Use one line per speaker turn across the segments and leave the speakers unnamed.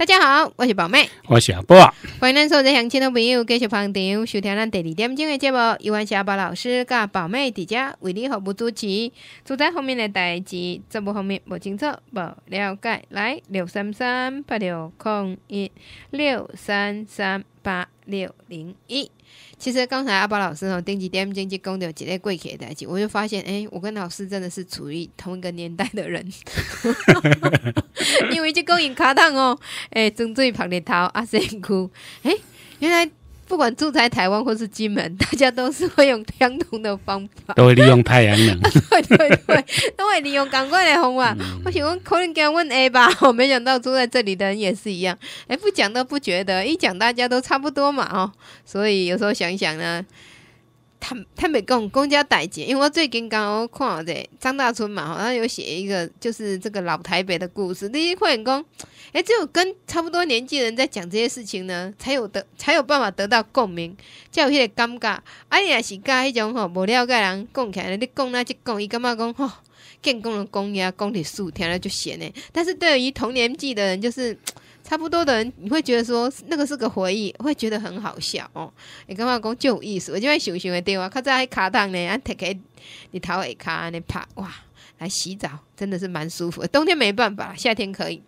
大家好，我是宝妹，我是阿波，欢迎恁所有想亲的朋友、继续捧场收听咱第二点钟的节目，有阿沙宝老师加宝妹在遮为你服务主持。住在方面的代志，这不方面不清楚、不了解，来六三三八六空一六三三八六零一。其实刚才阿宝老师哦，顶级 DM 经济公的几类贵客在一起，我就发现，哎，我跟老师真的是处于同一个年代的人，因为这公饮卡档哦，哎，张嘴拍的头，阿生哭，哎，原来。不管住在台湾或是金门，大家都是会用相同的方法，都会利用
太阳能，对对对，
都会利用阳光来烘啊！我想问可能该问 A 吧，我没想到住在这里的人也是一样。哎，不讲都不觉得，一讲大家都差不多嘛哦。所以有时候想想呢。他他白讲，公加代志，因为我最近刚我看到这张大春嘛，好像有写一个，就是这个老台北的故事。你可能讲，哎，只有跟差不多年纪人在讲这些事情呢，才有得才有办法得到共鸣，才有些尴尬。啊，也是甲迄种吼，无聊的人讲起来，你讲那就讲，一个嘛讲吼，建功的工呀，工体数听了就闲呢。但是对于同年纪的人，就是。差不多的人，你会觉得说那个是个回忆，会觉得很好笑哦。你刚刚讲有意思，我就会想想的对哇，靠在卡档呢，啊，摕给，你头爱卡，尼拍哇，来洗澡真的是蛮舒服。冬天没办法，夏天可以，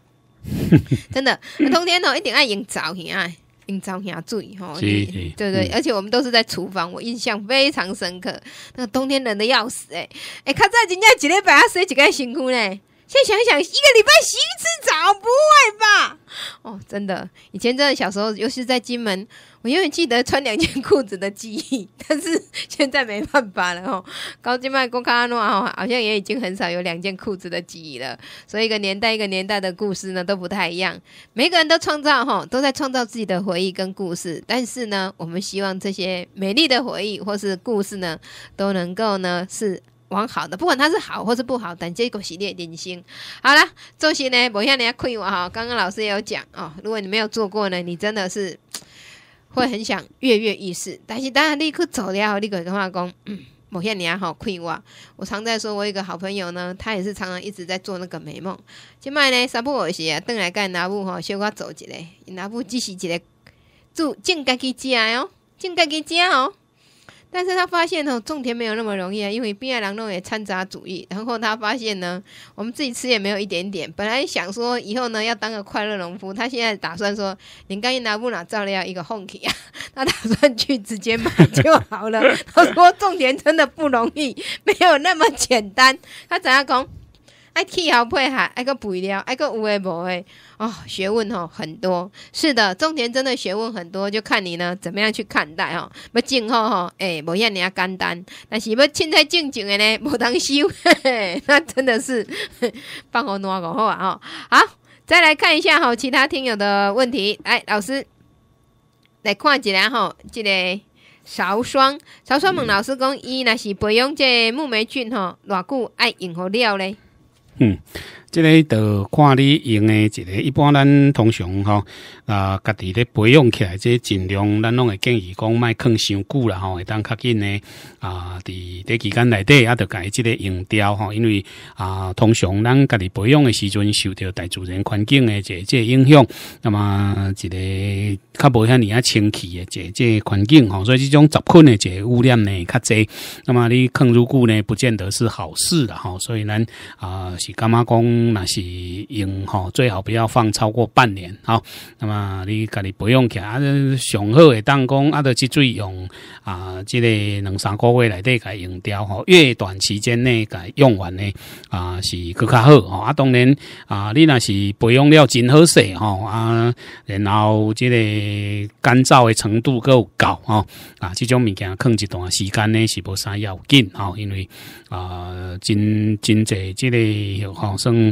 真的冬天哦，一点爱用澡，很爱淋澡注意哦。对对。而且我们都是在厨房，我印象非常深刻。那个冬天冷的要死，哎哎，他在今天几点把塞几个辛苦呢？再想想，一个礼拜洗一次澡，不会吧？哦，真的，以前真的小时候，尤其是在金门，我永远记得穿两件裤子的记忆。但是现在没办法了哦。高金麦郭卡诺啊，好像也已经很少有两件裤子的记忆了。所以一个年代一个年代的故事呢，都不太一样。每个人都创造哈，都在创造自己的回忆跟故事。但是呢，我们希望这些美丽的回忆或是故事呢，都能够呢是。往好的，不管他是好或是不好，但结果是列点心。好了，做些呢，某些人要亏我哈。刚刚老师也有讲哦，如果你没有做过呢，你真的是 会很想跃跃欲试。但是当然立刻走了，立刻跟话讲，某些人好劝我。我常在说，我一个好朋友呢，他也是常常一直在做那个美梦。今麦呢，三步我鞋，邓来盖拿布哈，小瓜走几嘞，拿布继续一个住进家己家哦，进家己食哦。但是他发现哦，种田没有那么容易啊，因为冰爱狼弄也掺杂主义。然后他发现呢，我们自己吃也没有一点点。本来想说以后呢要当个快乐农夫，他现在打算说，你刚一拿布拿照料一个 honky 啊，他打算去直接买就好了。他说种田真的不容易，没有那么简单。他怎样讲？爱气好配合，爱个肥料，爱个有也无会哦。学问吼很多，是的，种田真的学问很多，就看你呢怎么样去看待哦。要种好吼，哎，无要尔啊简单，但是要凊彩种种的呢，无当嘿，那真的是 放好烂久好啊？哈，好，再来看一下哈，其他听友的问题，哎，老师来看一下哈，这个韶双韶双问老师讲，伊若是培养这木霉菌吼，偌久爱用何料咧？
Mm. 这个要看你用的一个，一般咱通常吼，啊，家己咧培养起来，这尽量咱拢会建议讲莫坑伤久啦吼，会当较紧呢啊，伫伫期间内底啊，家改这个用掉吼，因为啊，通常咱家己培养的时阵，受到大自然环境的这这影响，那么一个较无遐尼啊清气的这这环境吼，所以这种杂菌的这污染呢较侪，那么你坑入久呢，不见得是好事的吼，所以咱啊是干妈讲。那是用吼，最好不要放超过半年哈。那么你家里不用起啊，上好的当工，啊，得只最用啊，即个两三个月内底该用掉哈。越短时间内该用完呢，啊是更加好哈。阿当然啊，你那是保养了真好些哦、啊，然后即个干燥的程度够高哦、啊，这种物件放一段时间呢是无啥要紧哦，因为啊，真真济即个养生。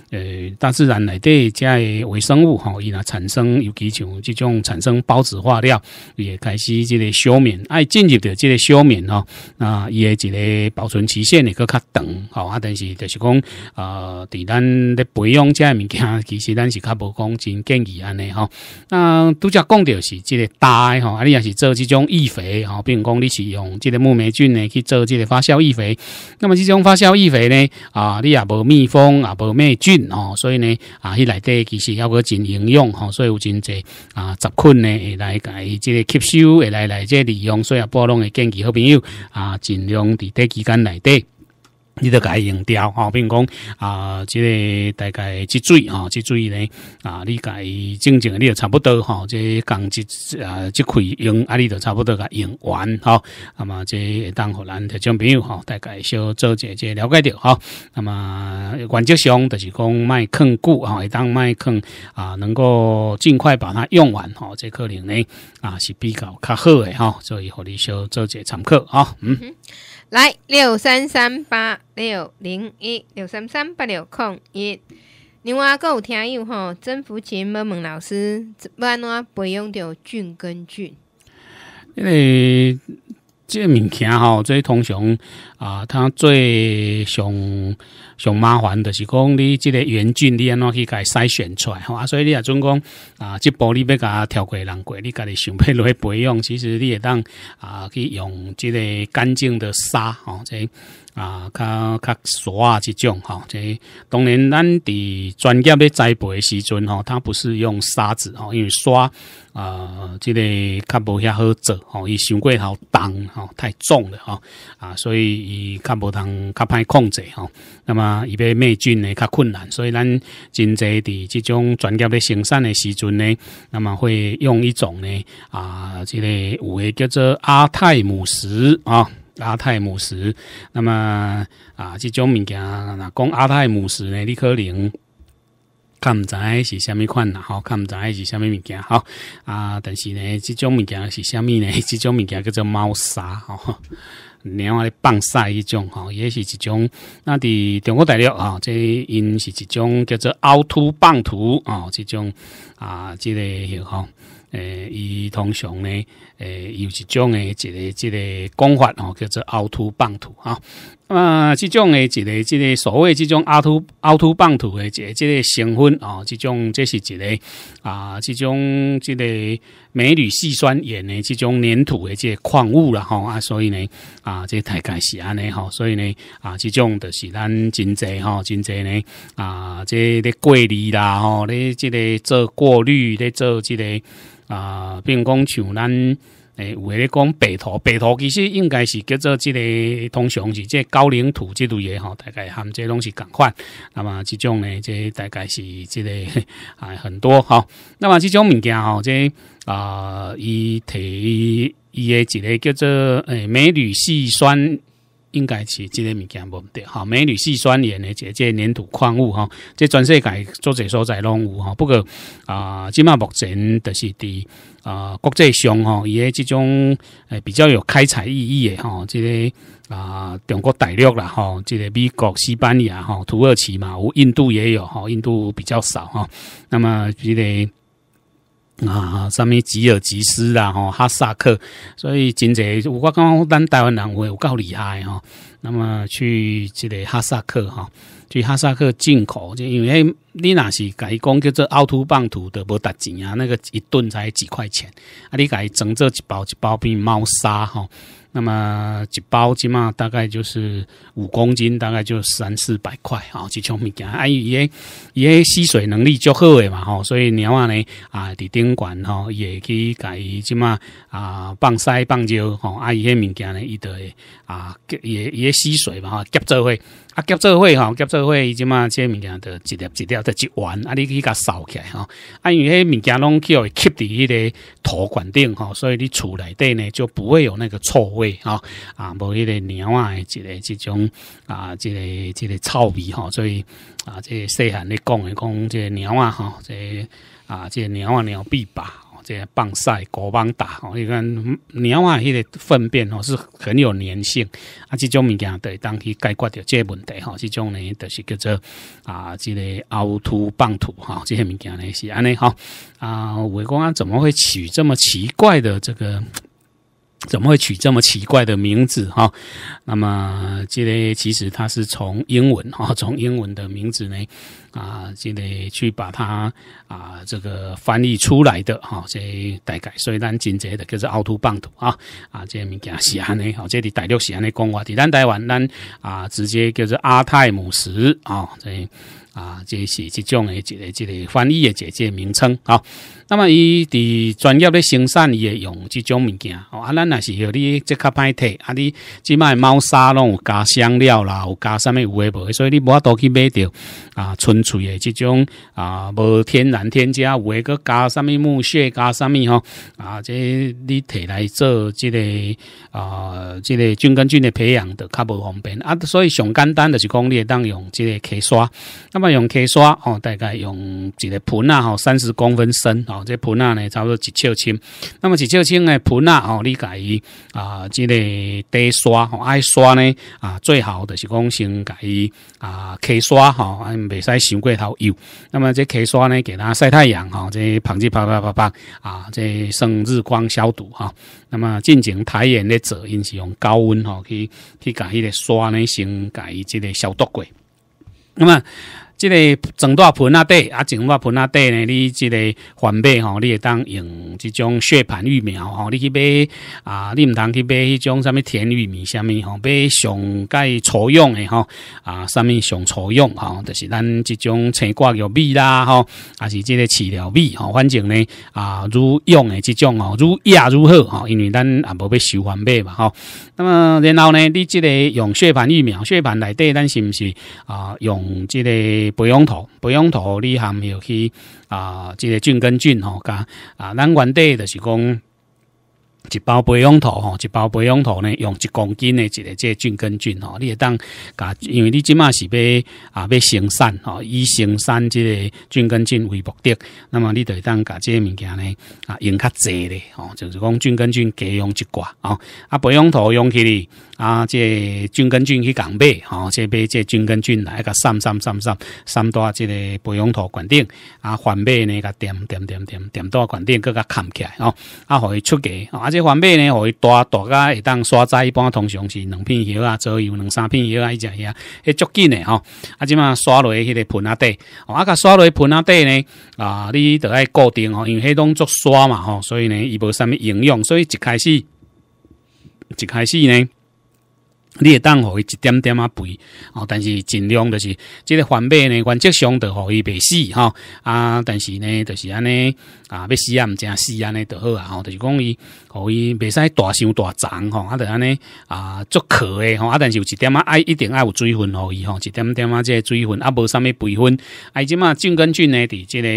呃，大自然内底即个微生物吼，伊若产生尤其像即种产生孢子化伊也开始即个休眠，爱进入的即个休眠吼，啊，伊个一个保存期限也搁较长吼啊。但是就是讲啊，伫咱咧培养遮物件，其实咱是较无讲真建议安尼吼。那都则讲到是即个袋吼，啊，你也是做即种易肥吼，比如讲你是用即个木霉菌咧去做即个发酵易肥。那么即种发酵易肥呢啊，你也无蜜蜂也无咩菌。哦，所以呢，啊，去内底其实要个真应用，吼，所以有真济啊，杂菌呢会来改，即个吸收，会来来即个利用，所以啊，波浪会建议好朋友，啊，尽量伫短期间内底。你就该用掉，吼，比如讲啊，即个大概即水吼，即水呢，啊，你该正正，你都差不多，吼，即工资啊，即块用，啊，你都差不多甲用完，吼。那么即当互咱特种朋友，吼，大概小做者些了解掉，哈。那么，原则上就是讲卖控股，吼，会当卖控啊，能够尽快把它用完，吼，即可能呢啊，是比较较好诶，哈，所以，互你小做者参考啊，嗯。
来六三三八六零一六三三八六空一，另外个有听友吼，真服琴要问老师，要安怎不用着菌跟菌，
因为。这物件吼，最通常啊，它最上上麻烦的是讲，你这个原菌你安怎去家筛选出来？吼啊，所以你也总讲啊，这玻璃要家挑过人过，你家己想要落去培养，其实你也当啊，去用这个干净的沙哦，这。啊，较较啊，这种哈，这当然，咱伫专业咧栽培的时阵吼，它不是用沙子吼，因为沙啊，这个较无遐好做吼，伊伤过头重吼，太重了吼，啊，所以伊较无通较歹控制吼。那么伊要灭菌呢较困难，所以咱真侪伫这种专业咧生产的时阵呢，那么会用一种呢啊，这个有诶叫做阿泰姆石啊。阿泰姆斯。那么啊，这种物件，那讲阿泰姆斯呢？你可能看唔知是虾米款啦，吼，看唔知是虾米物件吼啊。但是呢，即种物件是虾米呢？即 种物件叫做猫砂，吼，猫咧，放屎一种，吼，也是一种。那伫中国大陆，啊，这因是一种叫做凹凸棒图啊，这种啊，即、这类吼。诶，伊通常呢，诶，有一种诶，一个、一个讲法哦，叫做凹凸棒土啊。啊，这种诶，一个、即个所谓这种凹凸凹凸棒土诶，这、这个成分啊，这种这是一个啊，这种这个镁铝细酸盐诶，这种粘土诶，这矿物了哈啊，所以呢啊，这大概是安尼哈，所以呢啊，这种都是咱真济哈，真济呢啊，这咧过滤啦吼，咧这个做过滤咧做这个啊，比如讲像咱。诶，有咧讲白土，白土其实应该是叫做即个，通常是即高岭土即类嘢吼，大概含即拢是共款。那么即种呢，即大概是即个啊很多哈。那么即种物件吼，即啊伊提伊诶一个叫做诶，美女细酸，应该是即个物件无毋对，好，美女细酸盐呢，即即粘土矿物哈，即全世界做侪所在拢有哈。不过啊，即满目前著是伫。啊，国际上哦，也这种诶比较有开采意义的哈，这个啊中国大陆啦哈，这个美国、西班牙哈、土耳其嘛，印度也有哈，印度比较少哈，那么这个。啊，上物吉尔吉斯啊，哈萨克，所以真侪，我刚刚咱台湾人有够厉害吼。那么去这个哈萨克哈，去哈萨克进口，就因为你那是改讲叫做凹凸棒土的，无值钱啊，那个一顿才几块钱，啊，你改装做一包一包变猫砂吼。那么一包起码大概就是五公斤，大概就三四百块啊。几种物件，阿伊个伊个吸水能力较好诶嘛吼，所以猫啊呢啊伫顶馆吼，也去改即码啊放晒放尿吼，啊伊迄物件呢伊会啊伊也吸水嘛，吼，吸做会。啊，夹做会吼，夹做会，伊即嘛些物件，着一粒一粒着一丸，啊，你去甲扫起来吼，啊，因为迄物件拢去伊吸伫迄个土管顶吼，所以你厝内底呢就不会有那个臭味吼，啊，无迄个仔啊，即个即种啊，即个即个臭味吼，所以啊，即细汉咧讲诶讲，即个猫啊吼，即个啊即个猫啊猫鼻吧。这棒晒、果棒打吼，你看猫啊，迄个粪便吼是很有粘性，啊，这种物件对当去解决掉这个问题吼，这种呢都是叫做啊，这个凹凸棒土哈，这些物件呢是安尼哈啊，我讲啊，怎么会取这么奇怪的这个？怎么会取这么奇怪的名字哈？那么，这里其实它是从英文哈，从英文的名字呢啊，这里去把它啊这个翻译出来的哈，在大概所以咱今则的叫做凹凸棒图啊啊，这些民间西安的，或者大陆是安尼讲话，在咱台湾咱啊直接叫做阿泰姆石啊，这啊这是这种的这个这个翻译的这姐名称啊。那么伊伫专业咧生产，伊会用即种物件。哦，啊，咱若是许你即较歹摕，啊，你即卖猫砂拢有加香料啦，有加啥物有诶无？所以你无都去买着啊，纯粹诶即种啊，无天然添加，有诶搁加啥物木屑，加啥物吼啊？即你摕来做即个啊，即个菌根菌的培养都较无方便啊。所以上简单就是讲，你当用即个牙刷。那么用牙刷哦，大概用一个盆啊，吼，三十公分深啊。这盆啊呢，差不多一兆升。那么一兆升的盆啊哦，你改伊啊，这个低刷哦，爱刷呢啊，最好的是讲先改伊啊，高刷哈，袂使伤过头油。那么这高刷呢，给它晒太阳哈，这盆子啪啪啪啪啊，这上日光消毒哈。那么进行台眼的者，用高温哈去去改伊个刷呢，先改伊之个消毒柜。那么。即个整大盆啊底，啊整大盆啊底呢？你即个环背吼，你会当用即种血盘育苗吼？你去买啊？你毋通去买迄种啥物甜玉米、啥物吼？买上盖草用的吼？啊，上物上草用吼，就是咱即种青瓜玉米啦吼，还是即个饲料米吼？反正呢啊，愈用的即种吼，愈野愈好吼，因为咱也无要收环背嘛吼。那么然后呢？你即个用血盘育苗，血盘内底咱是毋是啊？用即个。培养土，培养土，你含要去啊，即个菌跟菌吼噶啊，咱原底就是讲。一包培养土吼，一包培养土呢，用一公斤的一个这菌根菌吼，你会当甲，因为你即马是要啊要生产吼，以生产这个菌根菌为目的，那么你会当甲这物件呢啊用较济咧吼，就是讲菌根菌加用一寡吼，啊培养土用起咧啊，这菌根菌去讲买吼，这买这菌根菌来甲个三三三三三多这个培养土罐顶啊，反买呢甲点点点点点多罐顶搁甲砍起来吼，啊互伊出价啊。这番尾呢，我会大大概会当刷仔，一般通常是两片叶啊，左右两三片叶啊，一只遐，迄足紧的吼。啊，即嘛刷落迄个盆啊底，啊，甲刷落盆啊底呢，啊，你得爱固定吼，因为迄动作刷嘛吼，所以呢，伊无啥物营养，所以一开始，一开始呢。你会当互伊一点点啊肥，吼，但是尽量就是即个环肥呢，原则上都互伊袂死吼。啊，但是呢，就是安尼啊，要死啊毋正死安尼就好啊，吼，就是讲伊互伊袂使大伤大长吼，啊，就安尼啊足壳的吼，啊，但是有一点啊爱一定爱有水分，吼伊吼，一点点啊即个水分啊无啥物肥分，啊，即嘛正跟菌呢，伫即个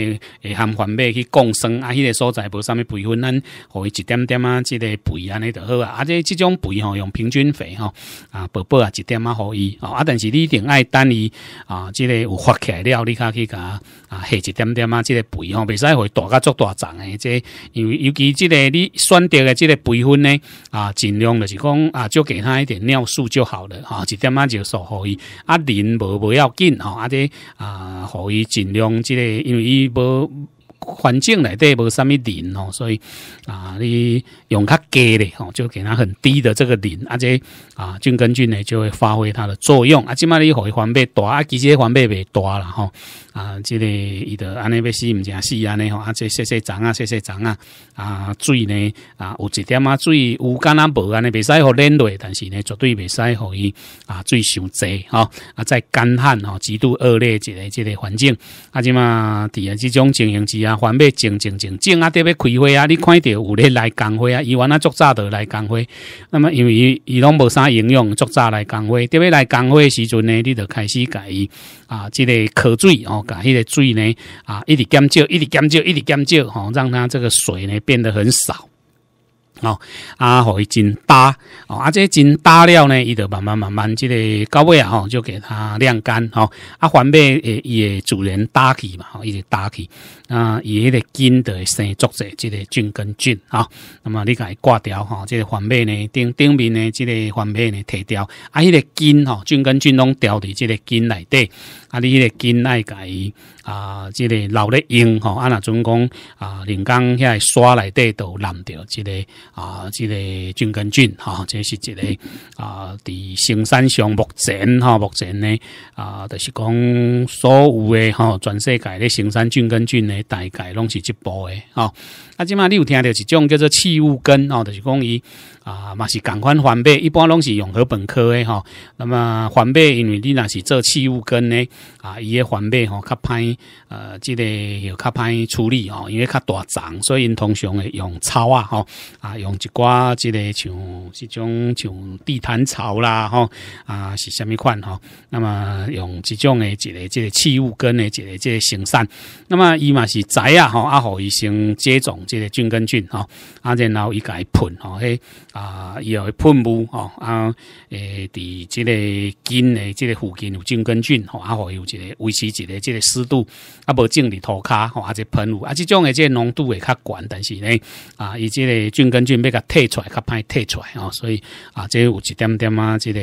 会含环肥去共生，啊，迄个所在无啥物肥分，咱互伊一点点啊即个肥安尼就好啊，啊，即即种肥吼用平均肥吼。啊，宝宝啊，一点仔互伊啊，啊，但是你一定爱等伊啊，即个有发起来了，你才去甲啊，下一点点仔即个肥哦，袂使会大甲做大长诶，即因为尤其即个你选择的即个肥分呢啊，尽量就是讲啊，就给他一点尿素就好了啊，一点仔就适互伊啊，人无无要紧吼，啊，个啊，互伊尽量即个，因为伊无环境内底无什物盐吼，所以啊，你。用较低的吼，就给它很低的这个磷，啊这啊，菌根菌呢就会发挥它的作用啊。即嘛你可以环肥大啊，其实环肥肥大了吼啊，即个伊得安尼要施唔成死安尼吼，啊这细细长啊，细细长啊啊，水呢啊有一点啊水有干啊无安尼，未使好淋落，但是呢绝对未使好伊啊水伤济吼啊，在干旱吼极度恶劣一个即个环境啊，即嘛底啊这种情形之下，环肥静静静静啊特要开花啊，你看到有咧来干花啊。伊原啊，作早的来干灰，那么因为伊拢无啥营养，作早来干灰。特别来干灰时阵呢，你就开始改伊啊，即个渴水哦，改迄个水呢啊，一直减少，一直减少，一直减少哦，让它这个水呢变得很少。哦，啊，互伊真搭，哦，啊，这个斤搭了呢，伊就慢慢慢慢，即个到尾啊，吼，就给它晾干，吼，啊，环尾诶，伊会主人搭起嘛，吼，伊就搭起，啊，伊迄个筋就会生作者，即个菌跟菌啊，那么你伊挂掉，吼，这个环尾呢，顶顶面呢，这个环尾呢，摕掉，啊，迄个筋吼，菌跟菌拢掉伫即个筋内底。啊！你个跟爱改啊，即个老咧用吼，啊若准讲啊，人工遐刷内底都烂着即个啊，即个菌根菌吼。这是一个啊，伫生产上目前吼，目前呢啊，就是讲所有诶吼，全世界咧生产菌根菌咧大概拢是一部诶吼。啊，即嘛你有听到一种叫做器物根吼，就是讲伊。啊，嘛是赶快环倍，一般拢是用和本科的吼，那么环倍，因为你若是做器物根呢，啊，伊诶环倍吼较歹，呃，即个又较歹处理吼，因为较大长，所以因通常会用草啊，吼，啊，用一寡即个像，即种像地毯草啦，吼，啊，是虾米款吼。那么用即种的一个即个器物根的一个即个生散。那么伊嘛是栽啊，吼，啊，互伊先接种即个菌根菌，吼，啊，然后伊喷吼，嘿。啊，伊有喷雾哦，啊，诶，伫即个根诶，即个附近有菌根菌，吼，啊，还有一个维持一个即个湿度，啊，无整理骹吼，啊，即喷雾，啊，即种即个浓度会较悬，但是呢，啊，伊即个菌根菌要甲退出来，较歹退出来哦，所以啊，即有一点点啊，即个。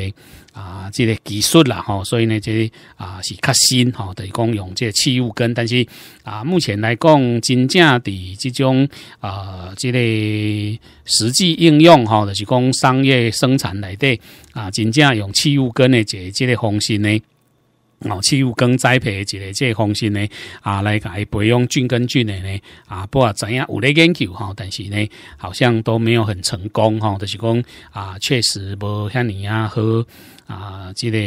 啊，这个技术啦，吼，所以呢，这啊是较新，吼，著是讲用这气雾根，但是啊，目前来讲，真正伫这种啊，这个实际应用，吼，就是讲商业生产内底啊，真正用气雾根的这这个方式呢，哦，气雾根栽培一这即个方式呢，啊，来伊培养菌根菌的呢，啊，不啊怎样，有咧研究，哈，但是呢，好像都没有很成功，哈，就是讲啊，确实无像你啊和啊，即个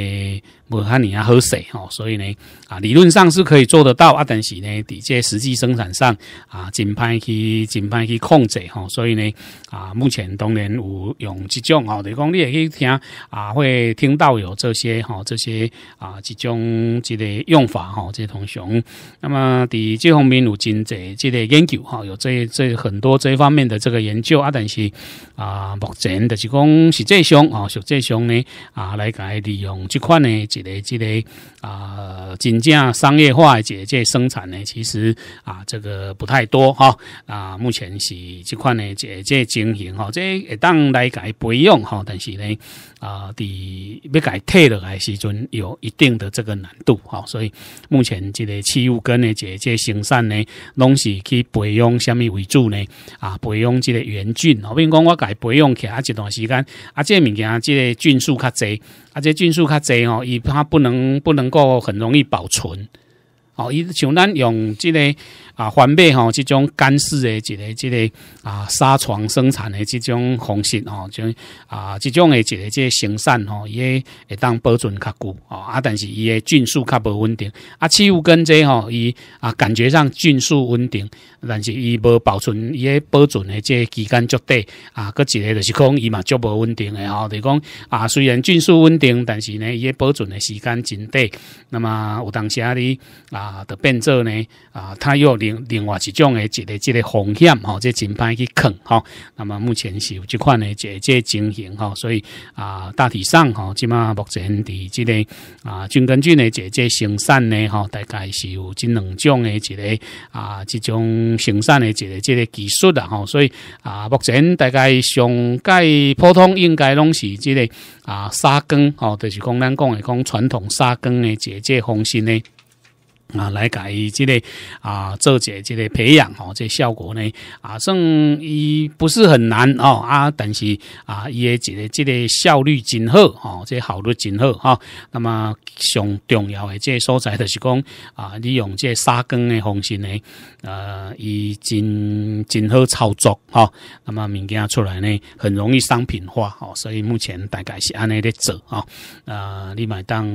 无虾尼啊好势吼，所以呢，啊，理论上是可以做得到啊，但是呢，伫这实际生产上啊，真歹去真歹去控制吼，所以呢，啊，目前当然有用即种吼，就讲你会去听啊，会听到有这些吼，这些啊，即种即个用法吼，这些同常。那么伫这方面，有真济即个研究吼，有这这很多这方面的这个研究啊，但是啊，目前就是讲实际上啊，实际上呢啊来。来改利用这款呢，一个一个啊，真正商业化即个生产呢，其实啊，这个不太多哈啊。目前是即款呢，即这经营哈，即当来改培养哈，但是呢啊，伫要改退落来时阵，有一定的这个难度哈。所以目前这个器物跟呢，即个生产呢，拢是去培养虾米为主呢啊？培养即个原菌，好比讲我改培养起啊，一段时间啊，即物件即个菌数较侪。而且菌数较侪吼，伊它不能不能够很容易保存，哦，伊像咱用即个。啊，翻倍吼！这种干式的一个、一个啊，沙床生产的这种方式吼，种啊，这种的一个、即个形散吼，也会当保存较久哦。啊，但是伊的菌数较无稳定。啊，七五根这吼，伊啊，感觉上菌数稳定，但是伊无保存，伊的保存的这期间足短啊。搁一个就是讲伊嘛，足无稳定的吼。你讲啊，虽然菌数稳定，但是呢，伊的保存的时间真短。那么有当时啊你啊的变作呢啊，它又。另外一种诶，一个一个风险吼，即真歹去扛吼。那么目前是有即款呢，即即情形吼，所以啊，大体上吼，起码目前伫即个啊，军根据呢，即即生产呢吼，大概是有即两种诶，一个啊，即种生产诶，即个技术啦吼，所以啊，目前大概上介普通应该拢是即个啊，沙根吼，就是讲咱讲诶讲传统沙根诶，即即方式呢。啊，来改即个啊，做些即个培养哦，即效果呢啊，算伊不是很难哦啊，但是啊，伊也即个即个效率真好哦，即效率真好啊。那么上重要的即所在就是讲啊，利用即沙更的方式呢，呃，伊真真好操作哈。那么物件出来呢，很容易商品化哦，所以目前大概是安尼的做啊，呃，你买单。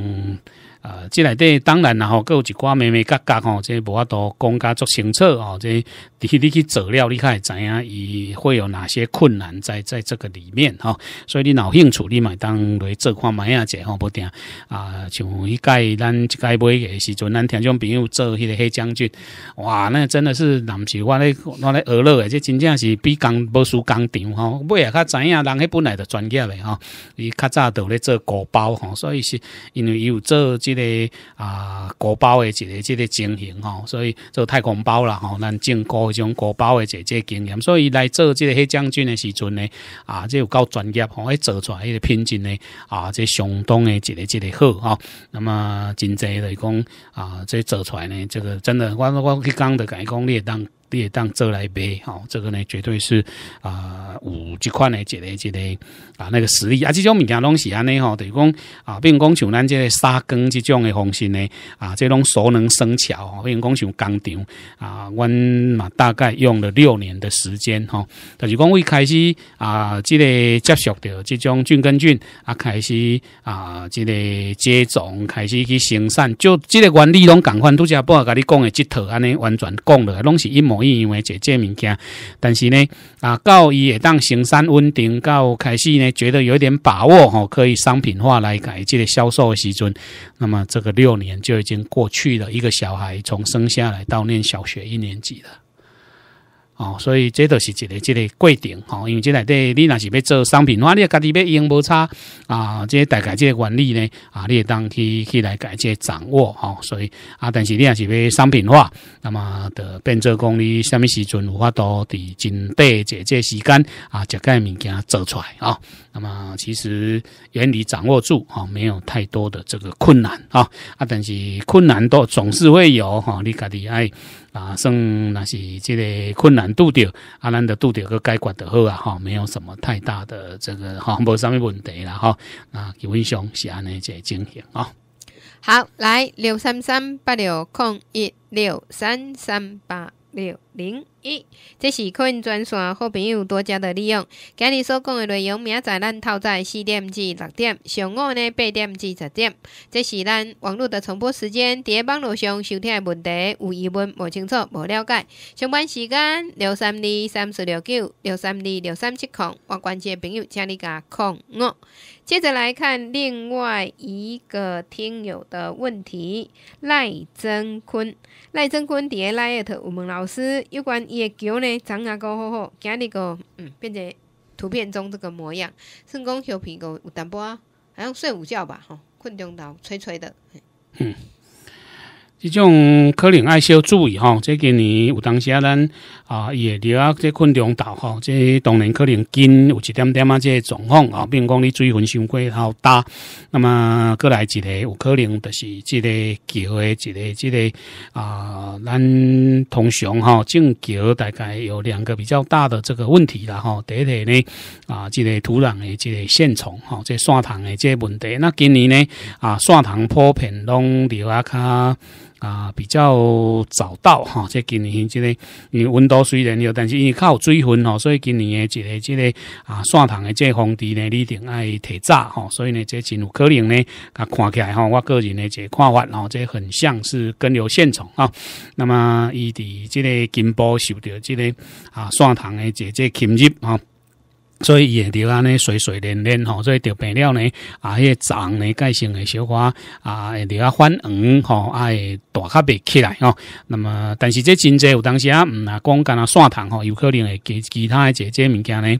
啊，即里底当然然后各有一寡每每角角吼，即无法度讲家足清楚哦，即你你去做了，你会知影伊会有哪些困难在在这个里面哈？所以你有兴趣，你买当来做看买下者吼，无定啊，像迄届咱一届买诶时阵，咱听众朋友做迄个黑将军，哇，那真的是难是我咧我咧娱乐诶，这真正是比工无输工厂吼，买啊，较知影，人迄本来就专业诶吼，伊较早都咧做鼓包吼，所以是因为伊有做。这个啊，果包的这个这个情形吼，所以做太空包了哈，咱经过一种果包的这经验，所以来做这个黑将军的时阵呢，啊，这有够专业，吼，以做出来迄个品质呢，啊，这相当的这个这个好哈。那么，真侪来讲啊，这做出来呢，这个真的，我我刚的讲你略当。跌当做来买，吼，这个呢绝对是啊，有这款呢，一个一个啊，那个实力啊，这种物件东西安尼吼，等于讲啊，比如讲像咱这沙钢这种的方式呢，啊，这种熟能生巧，比如讲像工厂啊，我嘛大概用了六年的时间哈，但是讲一开始啊，这个接触到这种菌根菌啊，开始啊，这个接种开始去生产，就这个原理拢赶款，都是阿波跟你讲的这套安尼完全讲了，拢是一模。可以为这这物件，但是呢，啊，到伊会当生产稳定，到开始呢，觉得有点把握，吼，可以商品化来改这个销售的时阵，那么，这个六年就已经过去了，一个小孩从生下来到念小学一年级了。哦，所以这都是一个这个过程吼，因为这内的你若是要做商品化，你家己要用无差啊，这大概这个原理呢，啊，你当去去来改这掌握，哈，所以啊，但是你若是要商品化，那么的变做讲你什么时阵有法到底精对这个时间啊，这介物件做出来啊。那么其实原理掌握住哈，没有太多的这个困难啊啊，但是困难都总是会有哈。你家的爱啊，算那是这个困难度的啊，咱的度的个解决的好啊哈，没有什么太大的这个哈，无 什么问题啦哈啊。吉祥下呢，这情形啊，
好来六三三八六空一六三三八六零。一，这是可转线好朋友多加的利用。今日所讲的内容，明仔咱透早四点至六点，上午呢八点至十点，这是咱网络的重播时间。第一网络上收听的问题，有疑问无清楚无了解，上班时间六三二三四六九六三二六三七空，我关注的朋友请你甲空五。接着来看另外一个听友的问题，赖增坤，赖增坤伫咧赖 r 特 a i 我们老师有关伊诶球呢，长啊高好好，今日个嗯，变成图片中这个模样，算讲小屁股有淡薄，好像睡午觉吧，吼，困中头，吹吹的，嗯，
这种可能爱小注意吼，这个你有当啊咱。啊，也钓啊！这中岛吼，这当然可能近有一点点啊，这状况啊，比如讲你水分伤过好大，那么过来一个有可能就是这个桥的，这个这个啊，咱通常哈，正桥大概有两个比较大的这个问题了哈。第一个呢啊，这个土壤的这个线虫哈，这虫诶，的这问题。那今年呢啊，线虫普遍拢留啊较。啊，比较早到哈，这今年即个，因为温度虽然热，但是因为靠水分哦，所以今年的即个即个啊，蒜塘的这方地呢，你一定爱提早哈，所以呢，这真有可能呢，啊，看起来哈，我个人的这看法，然后这很像是根瘤线虫啊，那么伊伫即个根部受到即个啊蒜塘的这这侵入啊。所以伊也就安尼碎碎念念吼，所以着变了呢，啊，迄长呢，钙性的小花啊，会着啊泛黄吼，啊，大较袂起来吼。那么，但是这真济有当时啊，毋若讲干那蒜糖吼，有可能会其其他一些这物件呢。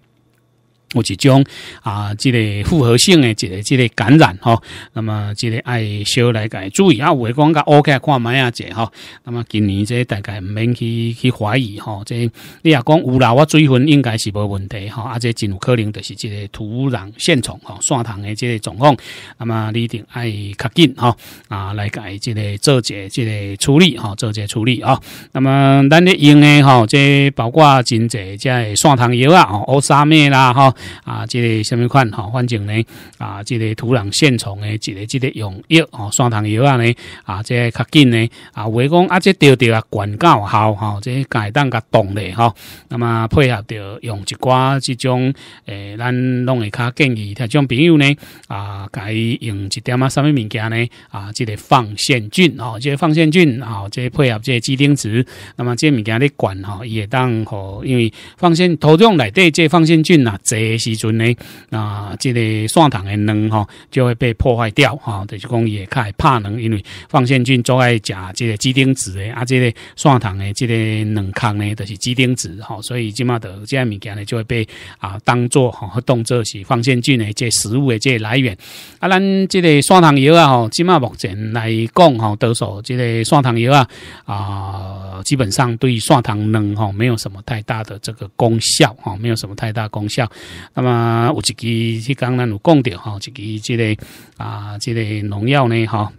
有一种啊，即个复合性的一个即个感染吼，那么即个爱小来改注意啊。有我讲噶 OK，看卖啊者吼。那么今年即大概毋免去去怀疑吼。这你啊讲有啦，我水分应该是无问题吼。啊，这真有可能就是即个土壤线虫吼、蒜虫的即个状况。那么你一定爱较紧吼啊来改即个做些即个处理吼，做些处理啊。那么咱咧用的吼，即包括真济即蒜虫药啊、欧沙面啦吼。啊，即个什么款吼？反正呢，啊，即个土壤现虫的，即个即个用药吼，山糖药啊呢，啊，即个较紧呢，啊，话讲啊，即钓钓啊，灌有好吼，即个盖当较冻咧吼。那么配合着用一寡即种诶，咱拢会较建议，种朋友呢啊，改用一点啊，什么物件呢？啊，即个放线菌哦，即个放线菌哦，即配合即个机丁子，那么即物件咧管吼，伊会当吼，因为放线土壤内底即放线菌啊，侪。时阵呢，啊，这个砂糖的糖哈就会被破坏掉哈。就是讲也开怕糖，因为放线菌最爱食这个鸡丁子的啊，这个砂糖的这个糖抗呢，就是鸡丁子哈。所以今麦的这物件呢，就会被啊当做哈动作是放线菌的这食物的这来源。啊，咱这个砂糖油啊，吼，即麦目前来讲哈，多数这个砂糖油啊啊，基本上对砂糖能哈没有什么太大的这个功效啊，没有什么太大功效。那么，有一支，刚刚有讲到哈，一支这个啊，这个农药呢哈。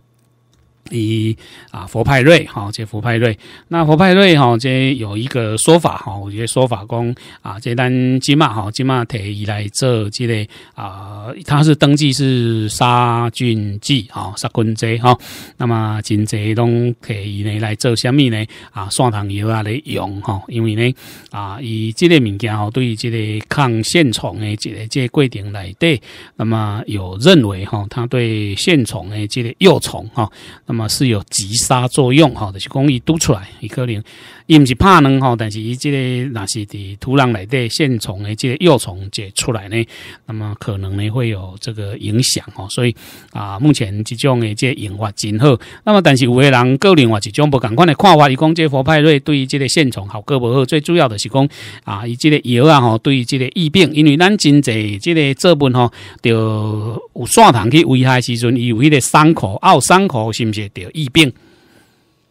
一啊，佛派瑞哈，这佛派瑞那佛派瑞哈，这有一个说法哈，我觉得说法讲啊，这单金马哈金马可以来做这类啊，他是登记是杀菌剂啊杀菌剂哈。那么真济东可以呢来做什么呢？啊，刷糖油啊来用哈，因为呢啊，以这类物件哈，对于这类抗线虫的这类这规定来对，那么有认为哈，它对线虫的这类幼虫哈，那么。啊，是有急刹作用，哈，的，些工艺都出来，一个零。伊毋是怕冷吼，但是伊即个若是伫土壤内底现虫的即个幼虫解出来呢，那么可能呢会有这个影响吼，所以啊，目前即种的个引发真好。那么但是有诶人个另外一种无共款的看法，伊讲个佛派瑞对于即个现虫效果无好，最主要的是讲啊，伊即个药啊吼，对于即个疫病，因为咱真侪即个作物吼，着有砂虫去危害时阵，伊有迄个伤口、啊，有伤口，是毋是着疫病？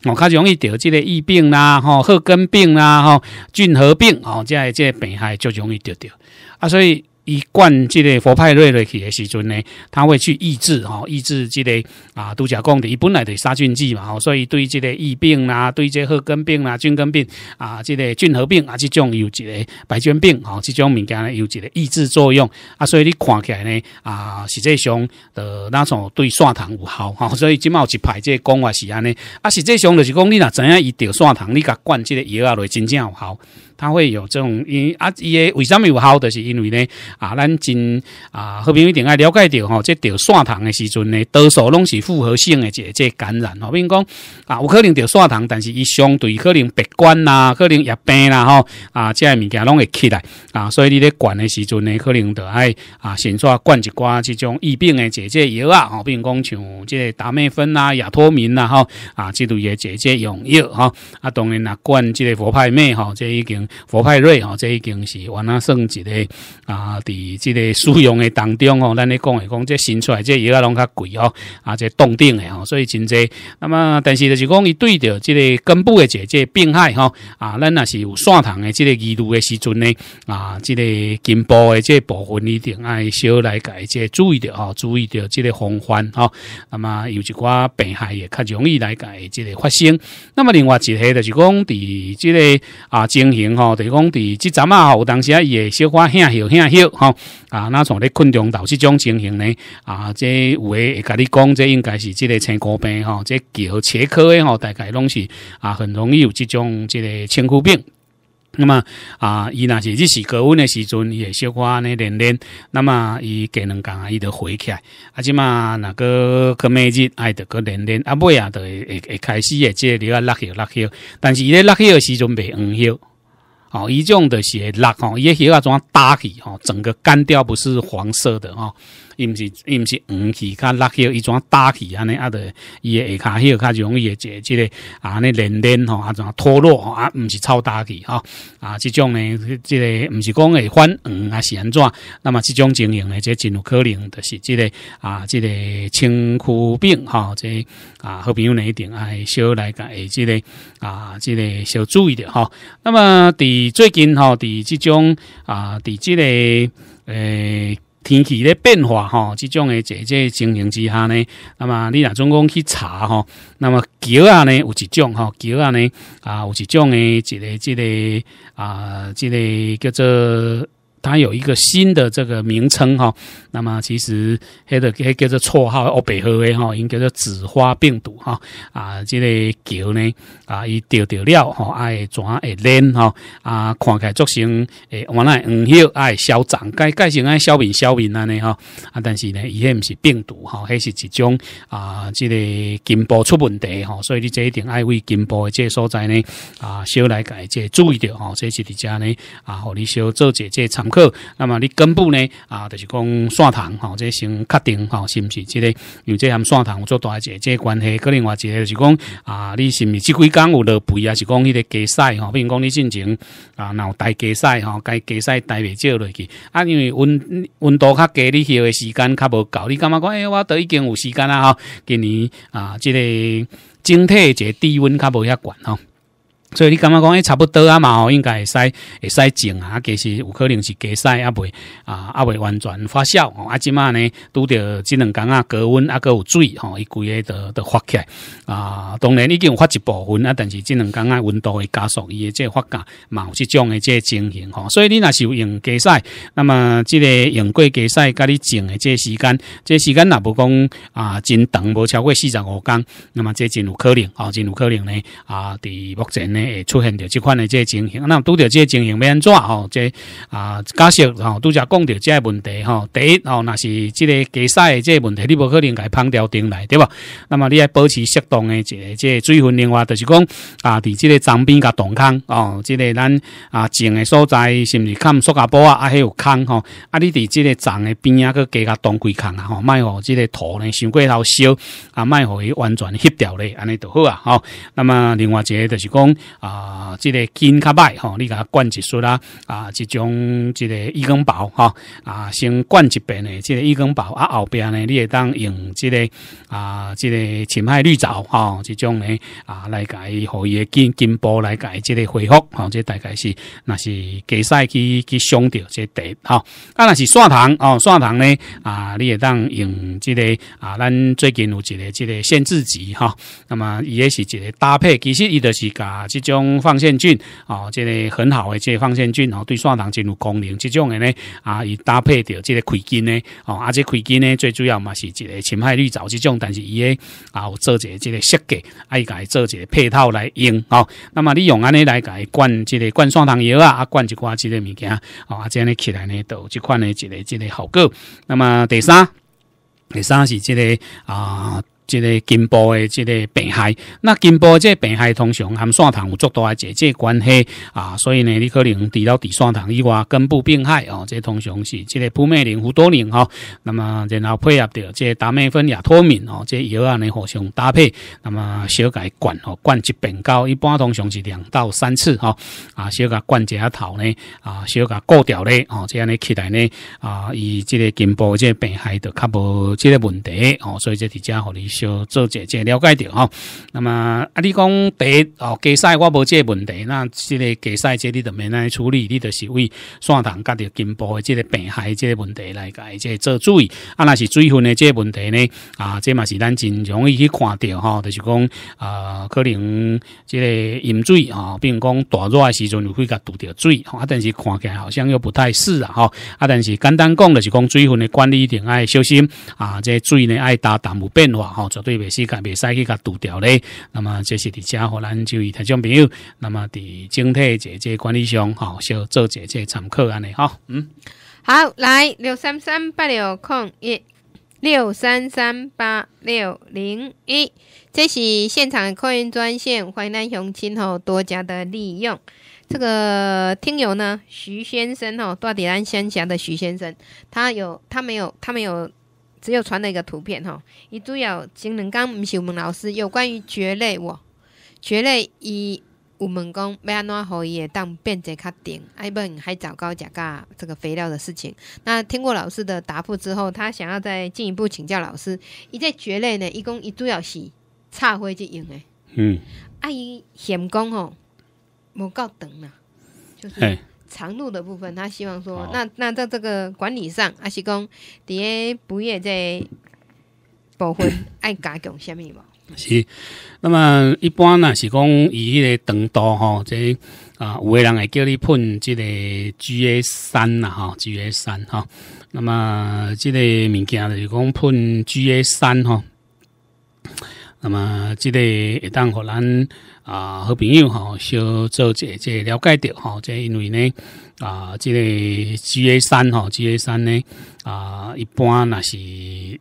我较容易得即个疫病啦，吼后根病啦，吼菌合病，吼即个即个病害就容易得着啊，所以。一灌即个佛派类类去的时阵呢，他会去抑制哈，抑制即个啊，杜甲讲的伊本来的杀菌剂嘛，所以对即个疫病啦，对即个根病啦、菌根病啊，即个菌核病啊，这种有一个白菌病哈，这种物件有一个抑制作用啊，所以你看起来呢啊，实际上的那种对砂糖有效哈，所以即冒一排即讲话是安尼啊，实际上就是讲你若怎样伊着砂糖，你甲灌即个药啊，落真正有效。它会有这种，因啊，伊诶为什么有效就是因为呢？啊，咱真啊，和平一定爱了解到吼，这得线糖的时阵呢，多数拢是复合性的这这感染。哦，如讲啊，有可能得线糖，但是伊相对可能鼻管啦，可能牙病啦吼啊，这物件拢会起来啊，所以你咧管的时阵呢，可能得爱啊，先刷灌一寡这种疫病的姐姐药啊。比如讲像这达美芬啦，亚脱敏啦哈，啊，这类的姐姐用药哈。啊，当然啦，管这个佛派咩哈，这已经。佛派瑞哦，这已经是我那算一个啊，伫这个使用嘅当中哦。咱咧讲诶讲，即新出来即有啊拢较贵哦，啊即冻顶诶吼，所以真侪。那么但是就是讲，伊对着即个根部诶，即个病害吼啊，咱也是有散糖诶，即个移入诶时阵呢啊，即个根部诶即部分一定爱小来改，即注意著吼，注意着即个防范吼。那么有一寡病害也较容易来改即个发生。那么另外一系就是讲伫即个啊情形。哦，就是讲，伫即阵啊，有当时啊，伊会小可歇歇歇歇，吼啊，那从咧困中岛即种情形呢，啊，即有诶，甲你讲，即应该是即个青古病，吼，即叫切科诶，吼，大概拢是啊，很容易有即种即个青枯病。那么啊，伊若是日时高温的时阵，伊会小可尼连连，那么伊隔两工啊，伊就回起来，啊，即嘛那个可每日爱得个连连，啊，尾啊，都会会开始诶，即个要落叶落叶，但是伊咧落叶的时阵袂黄叶。哦，一种的是辣哦，一个黑啊，怎搭起哦？整个干掉不是黄色的哦伊毋是伊毋是黄起，较落去伊怎打去安尼，啊？得伊下骹迄较容易会结即个啊，尼鳞鳞吼，怎啊脱落吼，啊，毋是臭焦去吼，啊，即种呢，即个毋是讲会翻黄啊，是安怎？那么即种情形呢，即真有可能，就是即个啊，即个青枯病吼，即啊，好朋友呢一定爱小来甲会即个啊，即个小注意着吼那么，伫最近吼，伫即种啊，伫即个诶。天气咧变化吼，即种诶，即这情形之下呢，那么你若总共去查吼，那么桥啊呢有一种吼，桥啊呢啊有一种诶，一个即个啊即个叫做它有一个新的这个名称哈，那么其实迄的迄叫做绰号哦，北号的哈，应叫做紫花病毒哈啊，这个桥呢。啊，伊钓钓了吼，会转会练吼，啊，看起来作成诶，原来嗯，又爱嚣张，改改成爱消病消病安尼吼，啊，但是呢，伊迄毋是病毒吼，迄是一种啊，即个根部出问题吼，所以你一定爱为根部的这所在呢，啊，小来改即注意着吼，即是是遮呢，啊，互你小做一即参考。那么你根部呢，啊，就是讲线糖吼，即先确定吼，是毋是即个有即线虫糖做多一即关系，可能外一个就是讲啊，你是毋是即几讲有落肥啊，是讲迄个加屎吼，比如讲你进前啊，若有戴加晒吼，该加屎戴袂少落去啊，因为温温度较低，你休的时间较无够，你感觉讲哎，我都已经有时间啦吼，今年啊，即个整体一个低温较无遐悬吼。所以你感觉讲诶，差不多啊嘛，应该会使会使种啊，其实有可能是隔塞啊，未啊啊未完全发酵哦。啊，即嘛呢，拄着即两缸啊，高温啊，够有水吼，伊规个都都发起来啊。当然已经发一部分啊，但是即两缸啊温度会加速伊个即发酵，有即种诶即情形吼。所以你若是有用隔塞，那么即个用过隔塞，甲你种诶即时间，即时间若不讲啊真长，无超过四十五工，那么即真有可能吼，真有可能咧啊。伫目前呢。会出现着即款的即情形，那拄着即情形要安怎吼？即啊假设吼拄则讲着即问题吼，第一吼那是即个积屎的即问题，你无可能甲烹调顶来，对无？那么你爱保持适当的个即个水分，另外着是讲啊，伫即个脏边甲洞坑哦，即个咱啊种的所在，是不是看塑胶布啊？啊还有坑吼，啊你伫即个脏的边啊去加甲洞规坑啊吼，卖吼即个土呢，伤过头烧啊，卖好伊完全吸调咧，安尼就好啊吼。那么另外一个着是讲。啊，即个金较歹吼，你它灌一术啦，啊，即种即个伊根宝吼，啊，先灌一遍呢，即个伊根宝啊，后边呢，你也当用即个啊，即个浅海绿藻吼，即种呢啊来改伊以金金步来改即个恢复，吼，即大概是那是加晒去去伤掉即地吼，啊，那是砂糖哦，砂糖呢啊，你也当用即个啊，咱最近有一个即个限制剂哈，那么伊也是一个搭配，其实伊就是讲。种放线菌哦，这个很好的，这个放线菌哦，对线糖进入功能，这种的呢啊，以搭配着这个葵根呢哦，而且葵根呢最主要嘛是一个侵害绿藻这种，但是伊也啊做一个这个设计，爱改做一个配套来用哦。那么你用安尼来改灌，这个灌线糖药啊，啊灌一块即个物件哦，啊这样呢起来呢，都这款呢，一个一个效果。那么第三，第三是这个啊。即个根部诶，即个病害，那根部即病害通常含蒜糖有足多啊，即即关系啊，所以呢，你可能除了治蒜糖以外，根部病害哦，即通常是即个扑灭灵、糊多灵哈，那么然后配合着即达美芬、亚脱敏哦，即药啊呢互相搭配，那么小改灌哦，灌一瓶膏，一般通常是两到三次哈啊，小改灌一下头呢啊，小改过掉咧哦，这样咧期待呢啊，以即个根部即病害都较无即个问题哦，所以即只家伙你。就做者者了解着吼，那么啊，你讲第一哦，加驶我无这问题，那即个驾驶这你都慢来处理，你得是为线虫甲着颈部的即个病害即个问题来改即做注意。啊，那是水分的即个问题呢，啊，即嘛是咱真容易去看到吼，就是讲啊，可能即个饮水啊，并讲大热的时阵会甲堵着水，啊，但是看起来好像又不太是啊，啊，但是简单讲就是讲水分的管理一定要小心啊，即水呢爱打胆无变化。绝对袂使甲袂使去甲堵掉咧。那么，这是伫遮互咱就伊听众朋友，那么伫整体姐姐管理上，哈，小做姐姐参考安尼哈。嗯，
好，来六三三八六空一六三三八六零一，这是现场客运专线，欢迎咱乡亲吼多加的利用。这个听友呢，徐先生吼，到底咱乡下的徐先生，他有他没有他没有。只有传了一个图片吼，伊主要前两天毋是有问老师有关于蕨类喔，蕨类伊有问讲要安怎互伊会当变者较甜，爱问还糟糕食加这个肥料的事情。那听过老师的答复之后，他想要再进一步请教老师，伊这蕨类呢，伊讲伊主要是插花即用的，嗯，啊伊嫌讲吼无够长啦，就是。长度的部分，他希望说，那那在这个管理上，阿西公底下不越在部分 爱加强什么嘛？
是，那么一般呢是讲以迄个长多哈，这啊有个人会叫你喷这个 GA 三呐吼 g a 三吼，那么这个物件就是讲喷 GA 三哈。那么，这个会当互咱啊，好朋友哈，小做这这了解的哈，这因为呢啊，这个 G A 三哈，G A 三呢啊，一般若是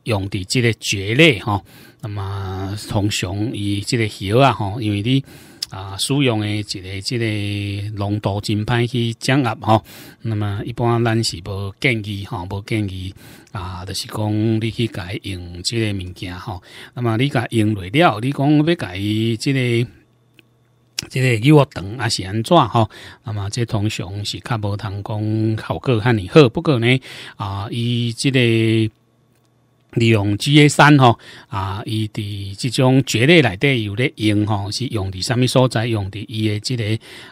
用的这个蕨类哈，那么通常以这个叶啊哈，因为你。啊，使用诶，一个、即个浓度金歹去降压吼。那么一般咱是无建议，吼，无建议啊，就是讲你去改用这个物件吼。那么你改用对了，你讲要改伊这个、即个油炸等啊安怎吼？那么这通常是较无通讲效果遐尼好。不过呢，啊，伊这个。利用 GA 三吼啊，伊伫即种蕨类内底有咧用吼，是用伫啥物所在？用伫伊的即个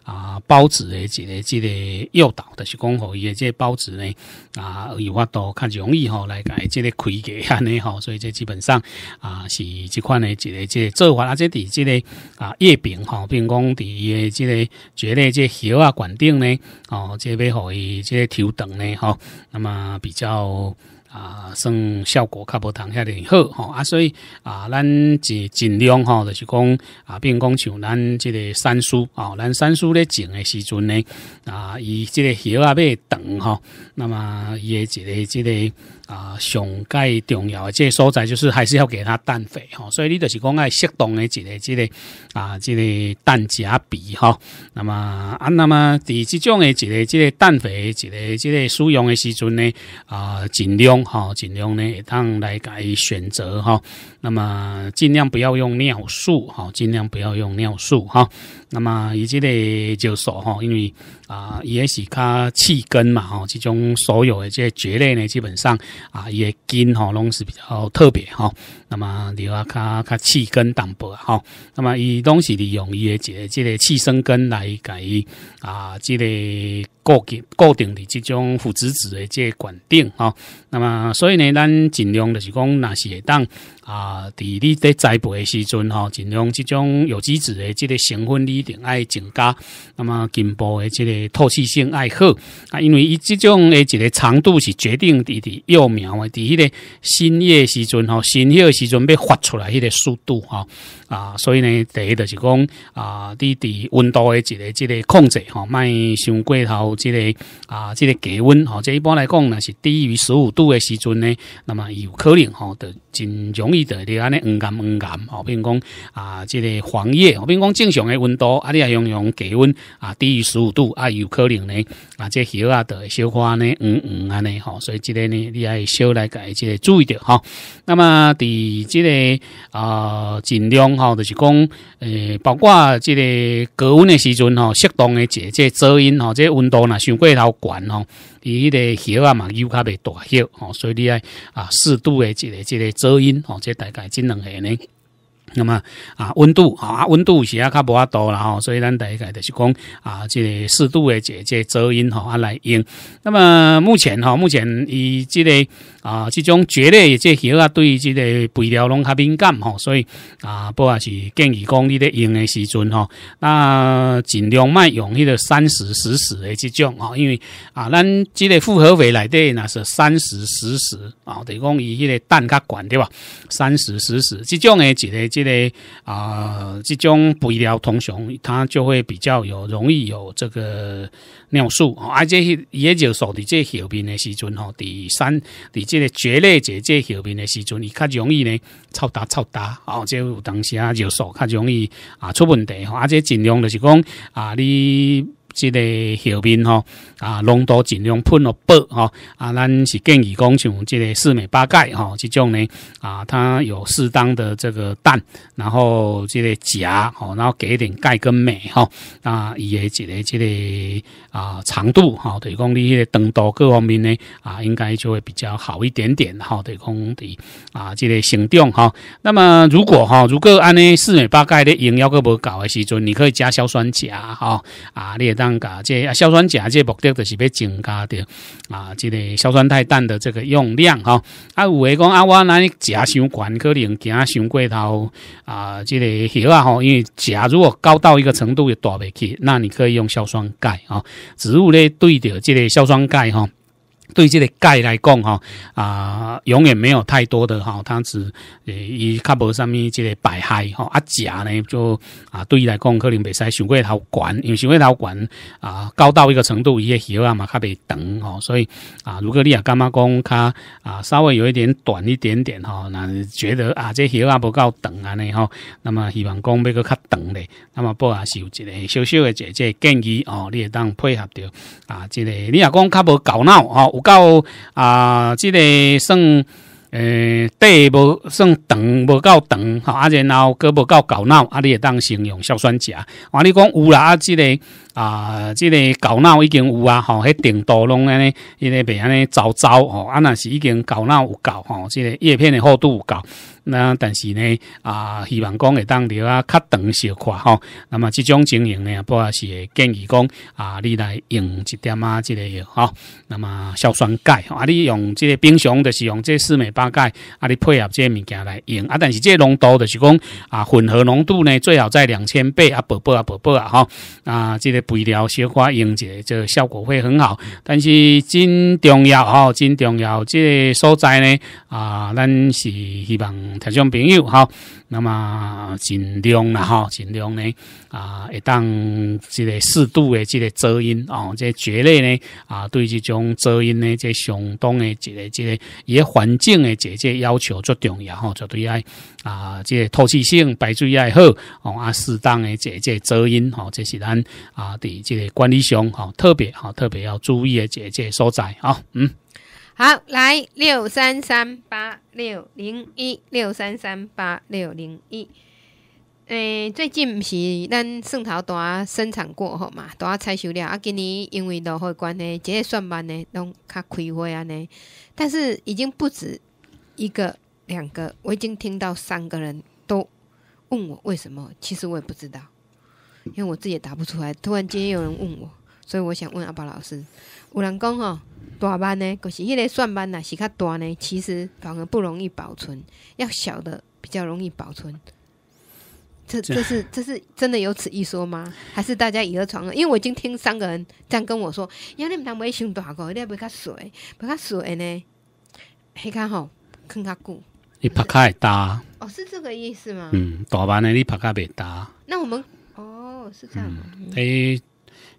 啊孢子的即个即个诱导就是讲吼伊的即个孢子呢啊有法度较容易吼来改即个开解安尼吼，所以这基本上啊是即款的一个即个做法啊，即伫即个啊叶柄吼，并讲伫伊的即个蕨类个叶啊冠顶呢哦，即要互伊即个抽整呢吼，那么比较。啊，算效果较无同，遐尼好吼啊，所以啊，咱就尽量吼，就是讲啊，变讲像咱即个山叔吼，咱山叔咧种诶时阵呢，啊，伊即个叶啊袂长吼，那么伊诶一个即个。啊，上介重要的这所在就是还是要给它氮肥哈，所以你就是讲爱适当的一个这个啊，这个氮钾比哈。那么啊，那么第这种的一个这个氮肥一个这个使用的时候呢，啊，尽量哈，尽量呢，当来改选择哈。那么尽量不要用尿素哈，尽量不要用尿素哈。那么，以及个就说哈，因为啊，也是它气根嘛哈，这种所有的这蕨类呢，基本上啊，伊根哈拢是比较特别哈。那么，你话它它气根淡薄啊哈。那么，伊拢是利用伊的这这个气生根来给啊，这个固定固定的这种腐殖质的这管定哈。那么，所以呢，咱尽量就是讲，是会当啊？伫你在栽培的时阵吼，尽量这种有机质的，这个成分一定爱增加。那么，根部的这个透气性爱好啊，因为伊这种的一个长度是决定伫伫幼苗的，伫迄个新叶时阵吼，新叶时阵要发出来，迄个速度吼。啊，所以呢，第一就是讲啊，你伫温度诶，一个、一个控制，吼，莫好上过头，之个啊，之个低温，吼，即一般来讲，呢是低于十五度诶时阵呢，那么有可能，吼的。真容易的，你安尼阴黄阴吼，哦，如讲啊，这个黄叶比如讲正常的温度啊，你啊用用低温啊，低于十五度啊，有可能呢啊，这叶啊的小花呢，嗯嗯安尼吼，所以即个呢，你还会少来改，这个注意着哈。那么第这个啊，尽量吼就是讲，诶，包括这个高温的时阵吼，适当的这这遮阴吼，这温度呢是会要管哦。伊个叶啊嘛，又较袂大叶哦，所以你爱啊，适度的即个即个遮阴，哦，即大概只两个呢。那么啊，温度啊，温度是啊较无啊多啦，吼，所以咱大概就是讲啊，即个适度的即即遮阴，啊来用。那么目前哈，目前以即个。啊，这种蕨类这叶些啊，对于即个肥料拢较敏感吼，所以啊，不管是建议讲你咧用的时阵吼，那尽量卖用迄个三十、四十的即种吼，因为啊，咱即个复合肥来底那是三十、四十啊，等于讲伊迄个氮较悬对吧？三十、四十即种诶，一个即个啊，即种肥料通常它就会比较有容易有这个。尿素哦，而且是也尿素伫这后面的时候吼，第三伫这个绝裂节这后面的时候，伊较容易呢，臭大臭大这有当时啊尿素较容易啊出问题吼，啊，这尽量就是讲啊你。即个后面吼啊，拢都尽量喷了薄吼啊，咱是建议讲像即个四美八钙吼，即种呢啊，它有适当的这个氮，然后即个钾吼，然后给一点钙跟镁哈啊，以及的即个啊长度哈，提供你长度各方面呢啊，应该就会比较好一点点哈，提供的啊即个形长哈。那么如果哈，如果按呢四美八钙的营养个无够的时阵，你可以加硝酸钾哈啊，列当。加这硝酸钾这目的就是要增加的啊，这个硝酸态氮的这个用量哈。啊，有的讲啊，我那你钾伤管可能惊伤过头啊，这个少啊吼，因为钾如果高到一个程度又大不起那你可以用硝酸钙啊，植物呢对着这个硝酸钙哈。对这个钙来讲，哈啊，永远没有太多的哈，它是呃，伊较无啥物这个百害哈。啊，钾呢就啊，对伊来讲可能袂使上过头悬，因为上过头悬啊，高到一个程度，伊个血压嘛较袂等哦。所以啊，如果你也感觉讲它啊稍微有一点短一点点哈，那觉得啊这血压不够等啊呢哈，那么希望讲每个较等嘞，那么不啊是有一个小小的这这建议哦，你也当配合着啊，这个你也讲较无搞闹哈。有够啊！即个算诶短，无算长，无够长吼。啊，然后个无够高闹，啊，你当形容硝酸钾。啊，你讲有啦啊！即个啊，即个高闹已经有啊，吼，迄顶多拢安尼，因为袂安尼糟糟吼，啊，若是已经高闹有够吼，即个叶片的厚度有够。那但是呢，啊，希望讲会当滴啊，较长小块吼。那么这种经营呢，不也是会建议讲啊，你来用一点啊，之个药哈。那么硝酸钙啊，你用这个冰箱的是用这四美八钙啊，你配合这个物件来用啊。但是这浓度的是讲啊，混合浓度呢，最好在两千倍啊，宝宝啊，宝宝啊，哈啊，这个肥料小块用起，这效果会很好。但是真重要哈，真重要，这所在呢啊，咱是希望。听众朋友哈，那么尽量啦哈，尽量呢啊，一当这个适度的这个遮阴哦，这蕨类呢啊，对这种遮阴呢，这相当的这个这个，个环境的这这要求最重要哈，绝对啊啊，这透气性排水要好哦啊，适当的这这遮阴哈，这是咱啊的这个管理上哈，特别哈，特别要注意的这这所在啊，嗯。
好，来六三三八六零一六三三八六零一。诶，最近毋是咱蒜头大生产过后嘛，大啊拆修了啊。今年因为落后关系，这也算慢呢，拢较开花安尼，但是已经不止一个两个，我已经听到三个人都问我为什么，其实我也不知道，因为我自己也答不出来。突然间有人问我，所以我想问阿宝老师，有人讲吼。大班呢，就是迄个蒜班呐，是较大呢，其实反而不容易保存，要小的比较容易保存。这这是这是真的有此一说吗？还是大家以讹传讹？因为我已经听三个人这样跟我说，因为你们台买习大个，你要不要卡水，不较水呢？黑卡好，更较久。
你拍卡也大，
哦，是这个意思吗？嗯，
大班呢，你拍卡别大。
那我们哦，是这样。
对。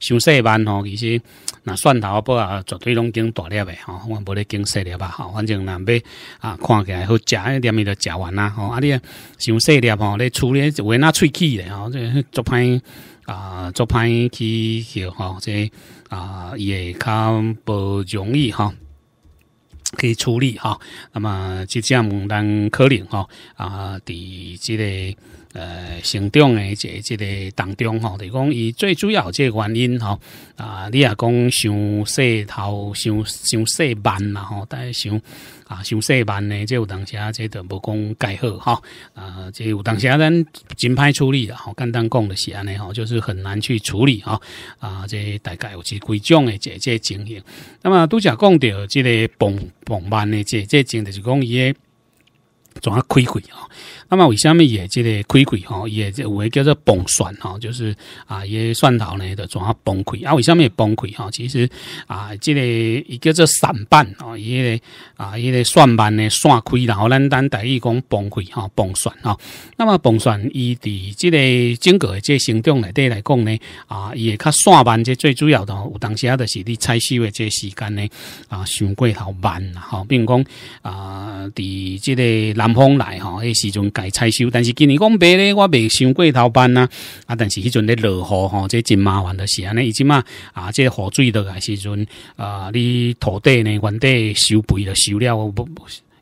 小细弯吼，其实那蒜头不啊，绝对拢经大粒的吼，我无咧经细粒吧，吼，反正难要啊，看起来好食，点伊都食完啦，吼啊，你啊小细粒吼，你处理就为那喙齿的，吼，就就歹啊，就歹去去吼，这啊也较不容易哈，去处理哈，那么即只咱可能哈啊，伫即个。呃，成长的这这个当中吼，就讲伊最主要这原因吼啊，你也讲想细头、想想细慢嘛吼，但系想啊想细慢呢，即有当时啊，即都无讲改好哈啊，即有当时啊，咱真歹处理啦，吼，简单讲的是安尼吼，就是很难去处理啊啊，即大概有几几种的这这情形。那么拄则讲到这个崩崩慢的这这，真就是讲伊怎啊亏亏啊。那么为什么也这个亏亏哈，也这有叫做崩栓哈，就是啊，也栓头呢的总啊崩溃啊。为什么崩溃哈？其实啊，这个一叫做散板哦，一个啊，一个散板呢，散开然后咱咱等于讲崩溃哈，崩栓哈。那么崩栓伊伫这个整个这行动内底来讲呢，啊，伊也较散板这最主要的，有当时啊，就是你采收的这时间呢啊，上过头慢啊，并讲啊，伫这个南方来哈，迄时阵。来采修，但是今年讲白咧，我未上过头班呐，啊，但是迄阵咧落雨吼，这真麻烦的是安尼，以前嘛啊，这水落来时阵啊，你土地呢原地收肥了收了不。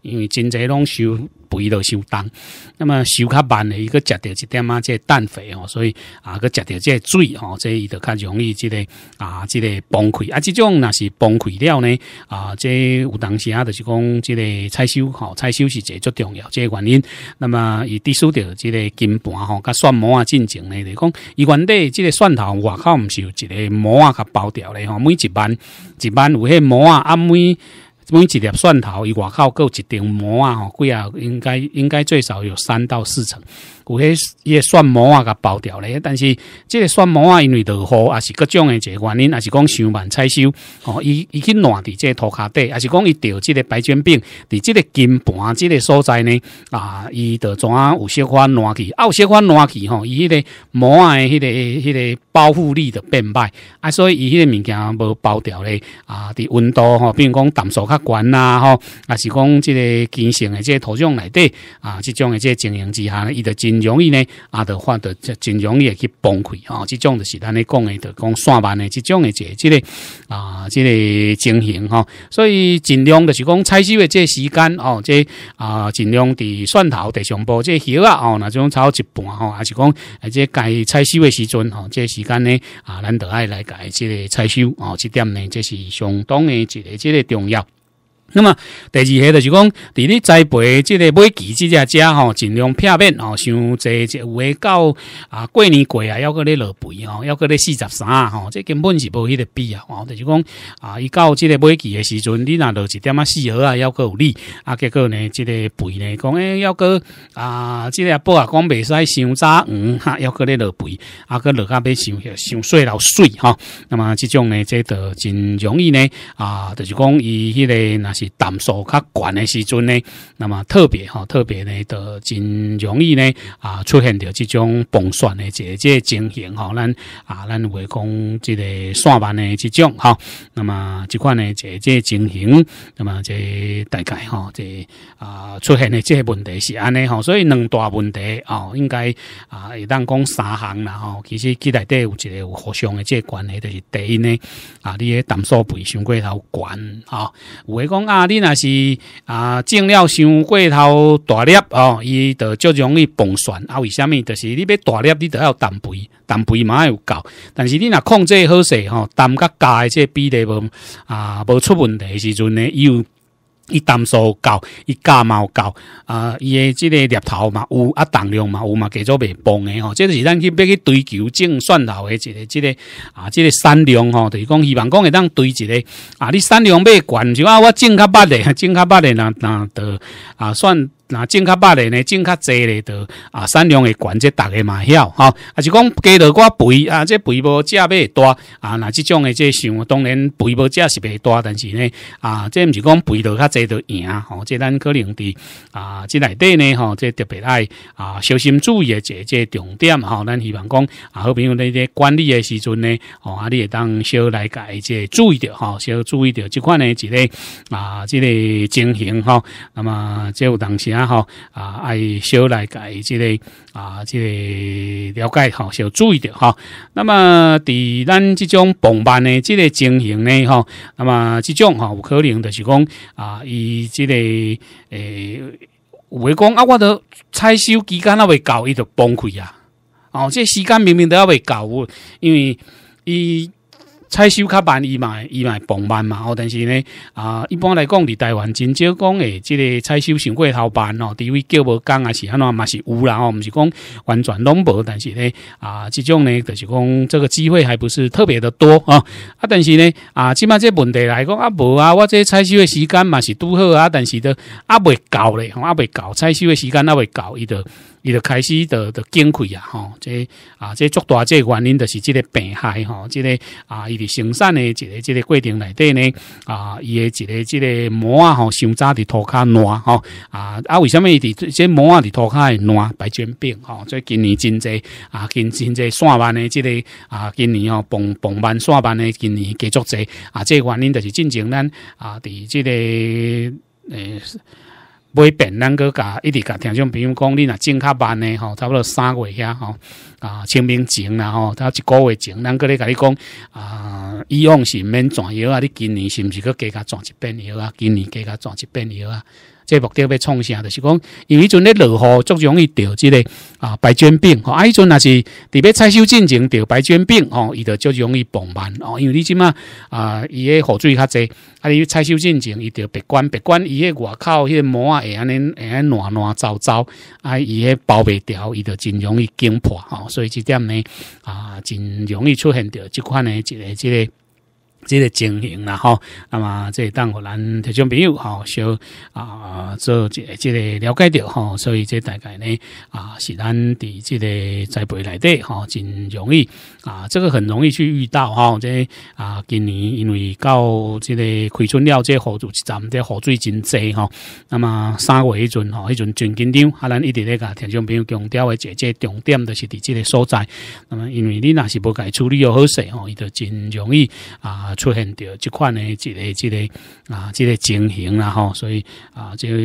因为真济拢收肥都收重，那么收较慢的伊个，食着一点啊，即氮肥哦，所以啊，佮食着即水哦，即伊就较容易即个啊，即个崩溃啊。这种若是崩溃了呢啊！即有当时啊，就是讲即个采收，吼，采收是最足重要，即个原因。那么伊第数着即个金盘吼，甲蒜毛啊，进前的来讲，伊原底即个蒜头外口毋是有一个毛啊，甲包掉咧吼，每一瓣一瓣有些毛啊，暗每。每一粒蒜头，伊外口够一层膜啊，贵啊，应该应该最少有三到四层。有迄个蒜毛啊，甲爆掉咧。但是，即个蒜毛啊，因为落雨，也是各种诶一个原因，也是讲收慢、采收哦。伊伊去烂伫即个土骹底，也是讲伊得即个白绢病。伫即个金盘即个所在呢，啊，伊怎啊有些烂去，啊有些关烂去吼。伊迄个毛啊，迄个迄个保护力的变歹啊，所以伊迄个物件无爆掉咧啊。伫温度吼，比如讲淡度较悬啊，吼，也是讲即个金营诶，即个土壤内底啊，即种诶，即个经营之下，伊得真。容易呢，啊，就话的，就真容易去崩溃啊！这种就是，咱咧讲的，讲蒜瓣的，这种的，即即个啊，即个情形哈。所以尽量就是讲采收的即个时间哦，即啊尽量伫蒜头的上部，即叶啊哦，那种炒一半哈，还是讲，而且该采收的时阵哈，即时间呢啊，咱得爱来改即个采收哦，即点呢，这是相当的一个即个重要。那么第二个就是讲，伫你栽培即系每期只只吼，尽量片面哦，想即有诶到啊过年过啊，要个咧落肥吼，要个咧四十三吼，这根本是无迄个必要。就是讲啊，伊到即个每期诶时阵，你若落一点啊四鹅啊，要个有力，啊结果呢，即个肥呢，讲诶要个啊，即个布啊，讲袂使伤早黄哈，要个咧落肥，啊个落较家伤伤衰老衰哈。那么即种呢，即度真容易呢，啊，就是讲以呢嗱。是淡数较悬的时阵呢，那么特别哈，特别呢，都真容易呢啊，出现着这种崩栓的这这情形哈，咱啊，咱会讲这个栓板的这种哈，那么这款呢，这这情形，那么这大概哈，这啊出现的这些问题，是安尼吼，所以两大问题哦，应该啊会当讲三行啦吼，其实其实底有一个有互相的这关系，就是第一呢啊，你的淡数比上过头悬啊，会讲。那恁若是啊，种了伤过头大粒哦，伊就较容易崩酸啊。为什么？就是你欲大粒，你就要蛋肥，蛋肥嘛有够。但是你若控制好势吼，蛋甲加的这比例无啊，无出问题时阵呢伊有。伊单数高，伊价嘛有高，啊，伊诶即个猎头嘛有啊，重量嘛有嘛叫做未崩诶吼，即就是咱去要去追求种蒜头诶，即个即个啊，即个产量吼，就是讲希望讲会当堆一个啊，你产量要悬就啊，我种较密诶，种较捌诶，那那得啊算。那健康捌嘞呢？种较侪的，都啊，善良诶，管这大家嘛晓哈。啊，是讲加多骨肥啊，这肥部价背大啊，那这种诶，这想，当然肥无价是袂大，但是呢啊，即毋是讲肥头较侪就赢吼。即咱可能伫啊，即内底呢吼，即特别爱啊，小心注意诶，即即重点哈。咱希望讲啊，好朋友那些管理诶时阵呢，哦，你也当小来改即注意着吼，小注意着即款诶一个啊，即个情形哈。那么这有当时。然后啊，爱小了解之个啊，之个了解哈，小注意点哈。那么伫咱这种崩盘的这个情形呢，哈，那么这种哈，有可能就是讲啊，以这个诶，我讲啊，我的拆修期间那到，搞，就崩溃啊。哦，这时间明明都要未搞，因为伊。采收较慢，伊嘛，伊会放慢嘛，哦，但是呢，啊，一般来讲，伫台湾真少讲诶，即个采收上过头办哦，除非叫无讲啊，是安怎嘛是有啦，哦，毋是讲完全拢无，但是呢，啊，即种呢就是讲这个机会还不是特别的多啊，啊，但是呢，啊，即码即问题来讲，啊，无啊，我即采收的时间嘛是拄好啊，但是都啊未够咧，啊未够采收的时间啊未够伊的。伊就开始的的崩溃啊！吼，即啊，即足大即原因就是即个病害吼，即个啊，伊的生产的一个即个过程内底呢啊，伊的一个即个毛啊，吼，伤扎的涂骹烂吼，啊啊，为什么伊的即毛啊的脱会烂？白血病吼？所以今年真济啊，今真济散滑诶，即个啊，今年哦，崩崩盘、散滑诶，今年继续济啊，即原因就是进前咱啊伫即个诶。买遍咱个甲一直甲听众朋友讲你若种较办呢吼，差不多三个月遐吼，啊，清明前啦吼，他一个月前，咱个咧甲你讲啊，以往是免转药啊，你今年是毋是去加甲转一遍药啊？今年加甲转一遍药啊？即目的要创啥，就是讲，因为阵咧落雨，足容易着即个啊，白绢病吼，啊，迄阵若是伫别采收进前着白绢病吼，伊就足容易膨满哦，因为你即嘛啊，伊个雨水较侪，啊，伊采收进前伊就白管，白管伊个外口迄个毛啊，会尼会安尼烂烂糟糟啊，伊个包袂掉，伊就真容易惊破哦，所以即点呢啊，真容易出现着即款呢，即个即个即个经营啦，吼，那么即当互咱听众朋友，吼，小啊做这即个了解到，吼，所以即大概呢，啊，是咱伫即个栽培来底吼，真容易，啊，这个很容易去遇到，吼，即啊今年因为到即个开春了，即河一站这河水真济，吼，那么三月迄阵，吼，迄阵真紧张，啊，咱一直咧甲听众朋友强调的这这重点都是伫即个所在，那么因为你若是不改处理又好势，吼，伊就真容易，啊。出现着即款诶，即个即个啊，即个情形啦吼，所以啊，即、个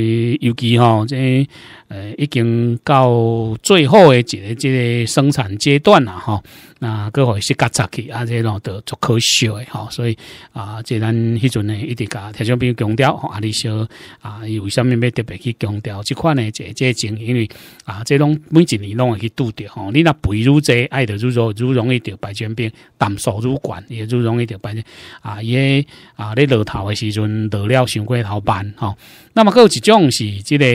尤其吼，即呃，已经到最后诶，一个即个生产阶段啦吼，那搁伊是检查去，啊，即拢得足可惜诶吼，所以啊，即咱迄阵呢一直甲听众朋友强调吼，啊，你说啊，伊为虾米要特别去强调即款诶，即即情形？因为啊，即拢每一年拢会去拄着吼，你若肥愈济，爱着愈若愈容易着白血病，胆少愈悬，也愈容易着白。啊，伊诶啊，咧落头诶时阵，落了伤过头板吼，那么，还有一种是即个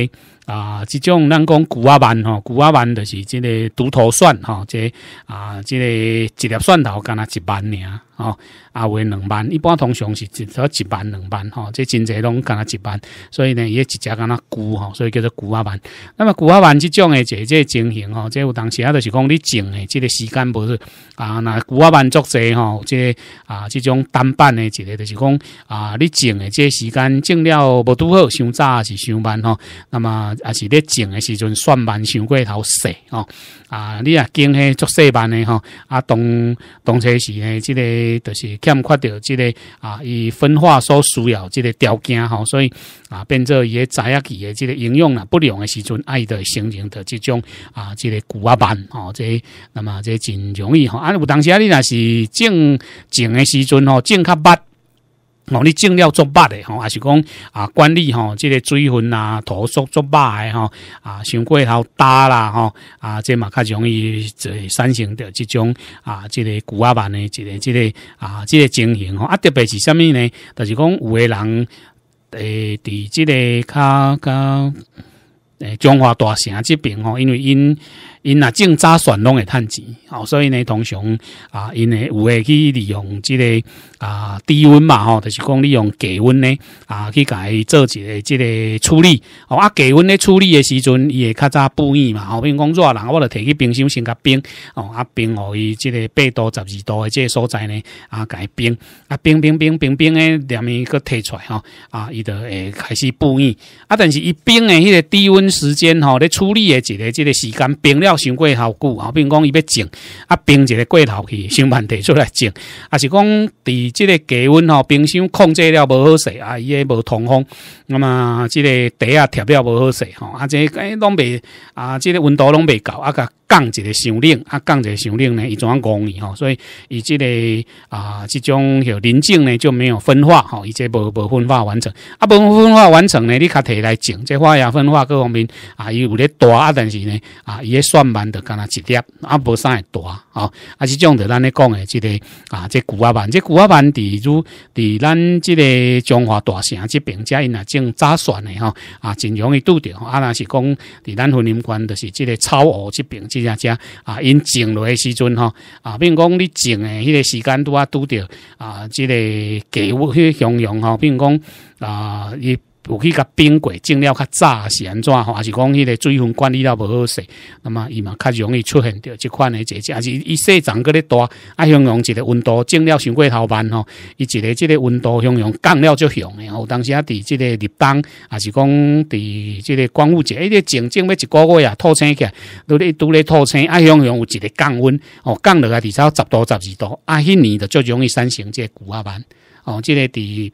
啊，即种咱讲旧啊班吼，旧啊班就是即个独头蒜即个啊，即个一粒蒜头敢若一万尔哦，有为两万，一般通常是只要一万两万吼，这真侪拢敢若一万，所以呢，伊一只敢若股，吼，所以叫做股啊万。那么股啊万即种诶，即个情形，吼，即有当时啊，就是讲你种诶，即个时间无是啊，那股啊万作侪吼，即啊，即种单板诶，一个就是讲啊，你种诶，即个时间种了无拄好，相也是上慢吼。那么啊，是咧种诶时阵算万，想过头死，吼。啊，你啊，经迄作四万诶，吼，啊动动车时诶，即个。就是欠缺掉这个啊，以分化所需要这个条件吼，所以啊，变作伊个杂役机的这个应用啊，不良的时阵，爱的形成的这种啊，这个古啊斑哦，这那么这真容易哈。啊，有当时啊，你那是种种的时阵哦，种较捌。哦，你种量做肉的吼，还是讲啊管理吼，即个水分啊、土疏做肉的吼，啊，伤过头焦啦吼，啊，即嘛较容易做产生着即种啊，即个骨啊板的，即个即个啊，即个情形吼，啊，特别是啥物呢？就是讲有的人，诶，伫即个较较诶，中华大城即边吼，因为因。因啊，正早选拢会趁钱，哦，所以呢，通常啊，因为有诶去利用即个啊低温嘛吼，就是讲利用低温呢啊去甲伊做一个即个处理。哦啊，低温咧处理诶时阵，伊会较早不热嘛，吼，比如讲热，人，我着摕去冰箱先甲冰。哦啊，冰哦，伊即个八度、十二度诶，即个所在呢啊，甲伊冰。啊，冰冰冰冰冰诶，连伊搁摕出来吼啊，伊着会开始不热。啊，但是伊冰诶迄个低温时间吼，咧处理诶即个即个时间，冰了。伤过好久啊，如讲伊要种啊，冰一个过头去，想办法出来种啊，是讲伫即个低温吼，冰箱控制了无好势啊，伊也无通风，那么即个地啊，贴了无好势吼，啊，这哎拢未啊，即个温度拢未够啊甲降一个上领，啊，降一个上领呢，伊怎啊讲伊吼，所以伊即个啊，即种许林径呢就没有分化吼，伊即无无分化完成，啊，无分化完成呢，你较提来种，即花也分化各方面啊，伊有咧大啊，但是呢啊，伊咧算慢的，干那一粒啊，无生会大吼，啊，即、种讲的咱咧讲的即个啊，即古阿板，即古阿板伫如伫咱即个中华大城即边遮因啊种早选的吼啊，真容易拄着，啊，若是讲伫咱婚姻观，都是即个草湖即边。这家啊，因种的时阵吼啊，比如讲你种诶迄个时间拄啊拄着啊，即个给我去容吼，比如讲啊，伊。有去甲冰过，种了较早是安怎吼？还是讲迄个水分管理了无好势？那么伊嘛较容易出现着即款诶情节，还是伊生长个咧大，爱形容一个温度，种了伤过头慢吼。伊一个即个温度形容降了就降。然有当时啊，伫即个立冬，还是讲伫即个光雾节，迄个种种要一个月啊，吐清起来，都咧都咧吐清爱形容有一个降温，哦，降落来至少十多、十二度，啊，迄年就最容易生成即个骨啊斑。哦，即个伫。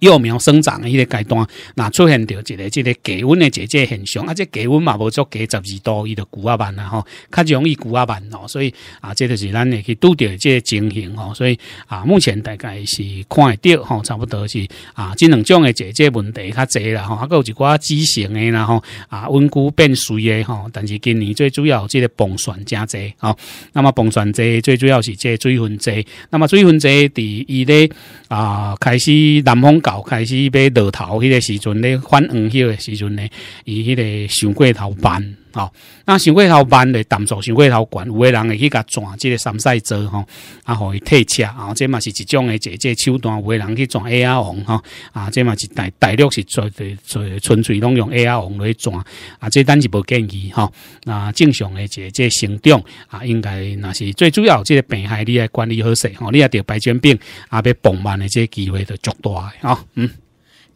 幼苗生长的迄个阶段，那出现着一个、即个低温的姐姐现象，啊，且低温嘛，无足低十二度，伊就枯啊板啦吼，较容易枯啊板咯。所以啊，这就是咱会去拄到这个情形吼。所以啊，目前大概是看得到吼，差不多是啊，这两种的姐姐问题较侪啦吼，还有一寡畸形的啦吼，啊，温故变水的吼，但是今年最主要这个硼酸加侪吼，那么硼酸侪最主要是这水分侪，那么水分侪第一咧啊，开始南方。搞开始要落头，迄个时阵咧，换黄迄个时阵咧，伊迄个上过头班。好，那过管慢的，动作，素过管管，有的人会去甲转，这个三赛车哈，啊可以退车，啊这嘛是一种的，这这手段，有的人去转 AR 王哈，啊这嘛是大大陆是纯纯粹拢用 AR 王来转，啊这咱是不建议哦。啊正常的这这行动啊，应该那是最主要，这个病害你要管理好些，哦，你也得白血病啊，被崩慢的这机会就足大哦。嗯。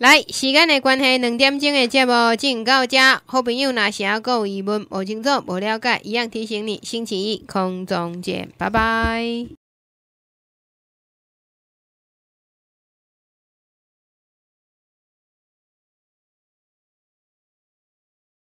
来，时间的关系，两点钟的节目进行到这。好朋友，哪些还有疑问、不清楚、不了解，一样提醒你，星期一空中见，拜拜。